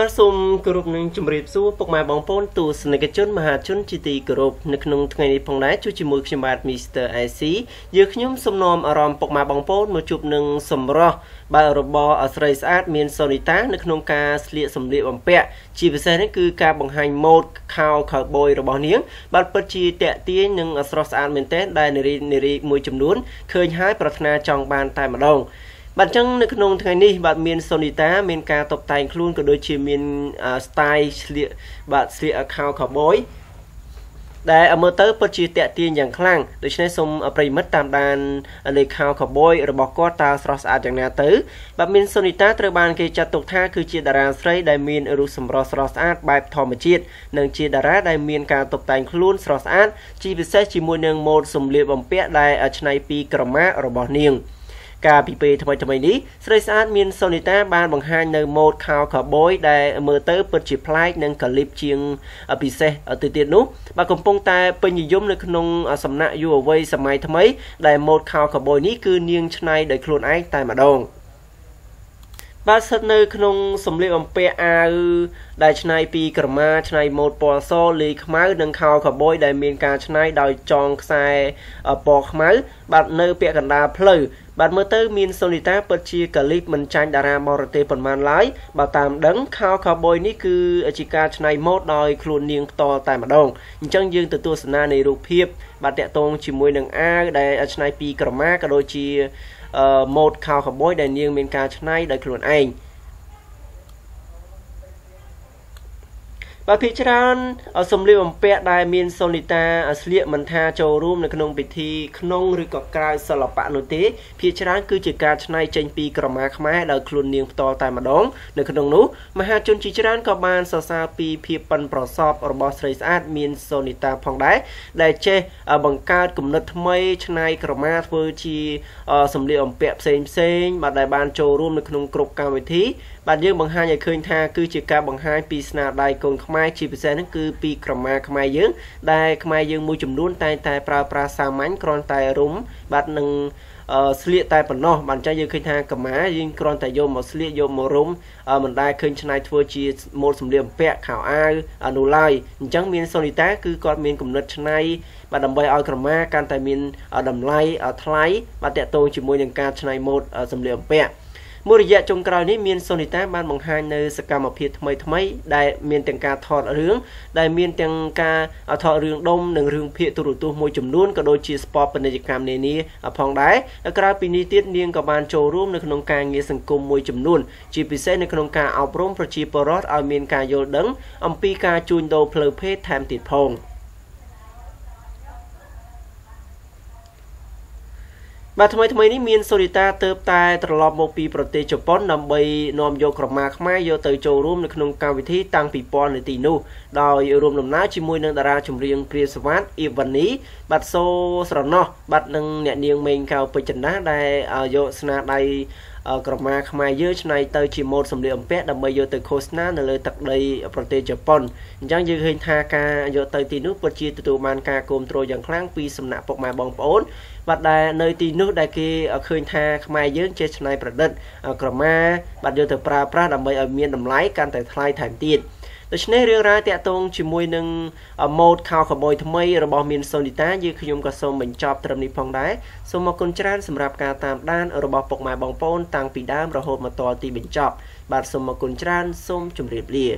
បាទសូមគោរពនឹងជម្រាបសួរពុកម៉ែបងប្អូនទស្សនិកជនមហាជនជាទីគោរពនៅក្នុងថ្ងៃនេះផងដែរជួបជាមួយខ្ញុំបាទ Mr. IC យើខ្ញុំសូមនាំអារម្មណ៍ពុកម៉ែបងប្អូនមកជួបនឹងសម្រស់បាទរបស់អស្រីស្អាតមានសូនីតានៅក្នុង ការស្លៀកសម្លៀកបំពាក់ជាពិសេសនេះគឺការបង្ហាញម៉ូដខោខៅប៊យរបស់នាងបាទពិតជាតាក់ទាញនិងអស្រស់ស្អាតមែនទែនដែលនារីនារីមួយចំនួនឃើញហើយប្រាថ្នាចង់បានតែម្ដងបាទអញ្ចឹងនៅក្នុងថ្ងៃនេះបាទមានសូនីតា មានការតុបតែងខ្លួនក៏ដូចជាមាន style ឆ្លៀកបាទស្លៀកខោ cowboy ដែលមើលទៅពិតជាតាក់ទាញយ៉ាងខ្លាំងដូច្នេះសូមប្រិមិត្តតាមដានលេខខោ Cowboy របស់គាត់តើស្រស់ស្អាតយ៉ាងណាទៅបាទមានសុនីតាត្រូវបានគេចាត់ទុកថាគឺជាតារាស្រីដែលមានរូបសម្រស់ស្រស់ស្អាតបែបធម្មជាតិនិងជាតារាដែលមានការតុបតែងខ្លួនស្រស់ស្អាតជាពិសេសជាមួយនឹងម៉ូដសម្លៀកបំពាក់ដែលច្នៃពីក្រមារបស់នាង។កាលពីពេលថ្មីថ្មីនេះស្រីស្អាត មានសូនីតាបានបង្ហាញនៅម៉ូដខោខូវប៊យដែលមើលទៅពិតជាប្លែកនិងកលិបជាងពិសេសទៅទៀតនោះបាទកំពុងតែពេញនិយមនៅក្នុងសំណាក់យុវវ័យសម័យថ្មី ដែលម៉ូដខោខូវប៊យនេះគឺនាងឆ្នៃដោយខ្លួនឯងតែម្ដងបាទស្ថិតនៅក្នុងសម្លៀកបំពាក់អាវដែលឆ្នៃពីក្រមាឆ្នៃម៉ូដពណ៌សលីខ្មៅនិងខោកាប៊យដែលមានការឆ្នៃដោយចងខ្សែពណ៌ខ្មៅបាទនៅពាក់កណ្ដាលផ្លូវបាទមើលទៅមានសូនីតាពិតជាកាលីបមិនចាញ់តារាបរទេសប៉ុន្មានឡើយបើតាមដឹងខោខាវប៊យនេះគឺជាការច្នៃម៉ូដដោយខ្លួននាងផ្ទាល់តែម្ដងអញ្ចឹងយើងទៅទស្សនានៃរូបភាពបាទតាក់ទងជាមួយនឹងអាវដែលច្នៃពីក្រមាក៏ដូចជាម៉ូដខោខាវប៊យដែលនាងមានការច្នៃដោយខ្លួនឯងបាទភាគច្រើនសំលៀកបំពាក់ដែលមានសូនីតាស្លៀកមិនថាចូលរួមនៅក្នុងពិធីក្នុងឬក៏ក្រៅសិល្បៈនោះទេ ភាគច្រើនគឺជាការច្នៃចេញពីក្រមាខ្មែរដោយខ្លួននាងផ្ទាល់តែម្ដង នៅក្នុងនោះមហាជនជាច្រើនក៏បានសរសើរពីភាពប៉ិនប្រសប់របស់ស្រីស្អាត មានសូនីតាផងដែរដែលចេះបង្កើតគំនិតថ្មីច្នៃក្រមាធ្វើជាសំលៀកបំពាក់ផ្សេងផ្សេងបាទដែលបានចូលរួមនៅក្នុងគ្រប់កម្មវិធីបាទយើងបង្ហាញឲ្យឃើញថាគឺជាការបង្ហាញពីស្នាដៃកូនខ្មែរខ្មែរជាពិសេសហ្នឹងគឺពីក្រមាខ្មែរយើង ដែលខ្មែរយើងមួយចំនួន តែងតែប្រើប្រាស់សាមញ្ញគ្រាន់តែរុំបាទនឹងស្លៀកតែប៉ុណ្ណោះបានចាយើងឃើញថាកម្មាយើងគ្រាន់តែយកមកស្លៀកយកមករុំមិនដែលឃើញឆ្នៃធ្វើជាម៉ូដសម្លៀកបំពាក់ខោអាវអនុឡើយអញ្ចឹងមានសូនីតាគឺគាត់មានគំនិតឆ្នៃបាទដើម្បីឲ្យក្រមាកាន់តែមានតម្លៃថ្លៃបាទតកតងជាមួយនឹងការឆ្នៃម៉ូដសម្លៀកបំពាក់មួយរយៈចុងក្រោយនេះមានសូនីតាបានបង្ហាញនៅសកម្មភាពថ្មីថ្មីដែលមានទាំងការថតរឿងដែលមានទាំងការថតរឿងដុំនិងរឿងភាគទូរទស្សន៍មួយចំនួនក៏ដូចជា sport ពាណិជ្ជកម្មនានាផងដែរក្រៅពីនេះទៀតនាងក៏បានចូលរួមនៅក្នុងការងារសង្គមមួយចំនួនជាពិសេសនៅក្នុងការអប់រំប្រជាពលរដ្ឋឲ្យមានការយល់ដឹង អំពីការជួញដូរផ្លូវភេទថែមទៀតផង។បាទថ្មីថ្មីនេះមានសូរីតាទៅតែត្រឡប់មកពីប្រទេសជប៉ុនដើម្បីនាំយកក្រមាខ្មែរយកទៅចូលរួមនៅក្នុងកម្មវិធីតាំងពីពាន់នាទីនោះដោយរួមដំណើរជាមួយនឹងតារាចម្រៀងព្រាសវ័តអ៊ីវ៉ានីបាទសូស្រណោះបាទនឹងអ្នកនាងមេងកៅពេជ្រចន្ទាដែលយកស្នាដៃក្រមាខ្មែរយើងឆ្នៃទៅជាម៉ូដសម្លៀកបំពាក់ដើម្បីយកទៅឃោសនានៅលើទឹកដីប្រទេសជប៉ុនអញ្ចឹងយើងឃើញថាការយកទៅទីនោះពិតជាទទួលបានការគាំទ្រយ៉ាងខ្លាំងពីសំណាក់ពុកម៉ែបងប្អូនបាទដែលនៅទីនោះដែលគេឃើញថាខ្មែរយើងចេះច្នៃប្រឌិតក្រមាបាទយកទៅប្រើប្រាស់ដើម្បីឲ្យមានតម្លៃកាន់តែថ្លៃថែមទៀត។ដូច្នេះរឿងរ៉ាវតាក់ទងជាមួយនឹងម៉ូតខោខម៉ួយថ្មីរបស់មានសូនីតាយើខ្ញុំក៏សូមបញ្ចប់ត្រឹមនេះផងដែរសូមអរគុណច្រើនសម្រាប់ការតាមដានរបស់ពុកម៉ែបងប្អូនតាំងពីដើមរហូតមកដល់ទីបញ្ចប់បាទសូមអរគុណច្រើនសូមជម្រាបលា